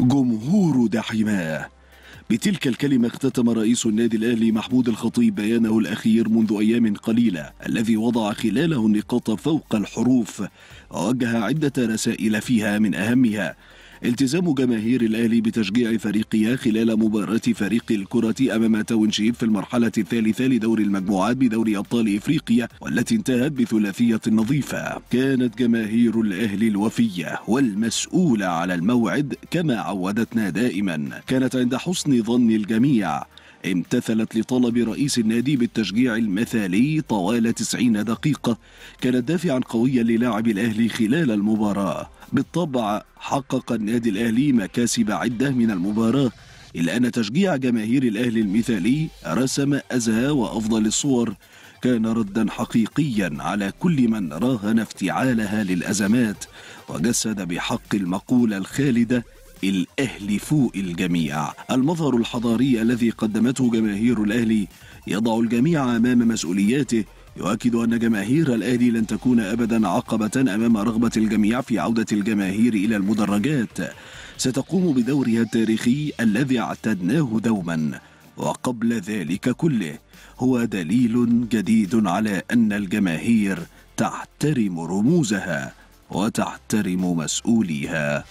جمهور داعماه بتلك الكلمة اختتم رئيس النادي الأهلي محمود الخطيب بيانه الأخير منذ أيام قليلة الذي وضع خلاله النقاط فوق الحروف ووجه عدة رسائل فيها من أهمها التزام جماهير الأهلي بتشجيع فريقها خلال مباراة فريق الكرة أمام تاونشيب في المرحلة الثالثة لدور المجموعات بدوري أبطال إفريقيا والتي انتهت بثلاثية نظيفة كانت جماهير الأهلي الوفية والمسؤولة على الموعد كما عودتنا دائما كانت عند حسن ظن الجميع امتثلت لطلب رئيس النادي بالتشجيع المثالي طوال 90 دقيقة كانت دافعا قويا للاعب الأهلي خلال المباراة بالطبع حقق النادي الأهلي مكاسب عدة من المباراة إلا أن تشجيع جماهير الأهلي المثالي رسم أزهى وأفضل الصور كان ردا حقيقيا على كل من راهن افتعالها للأزمات وجسد بحق المقولة الخالدة الأهلي فوق الجميع المظهر الحضاري الذي قدمته جماهير الأهلي يضع الجميع أمام مسؤولياته يؤكد أن جماهير الأهلي لن تكون أبدا عقبة أمام رغبة الجميع في عودة الجماهير إلى المدرجات ستقوم بدورها التاريخي الذي اعتدناه دوما وقبل ذلك كله هو دليل جديد على أن الجماهير تحترم رموزها وتحترم مسؤوليها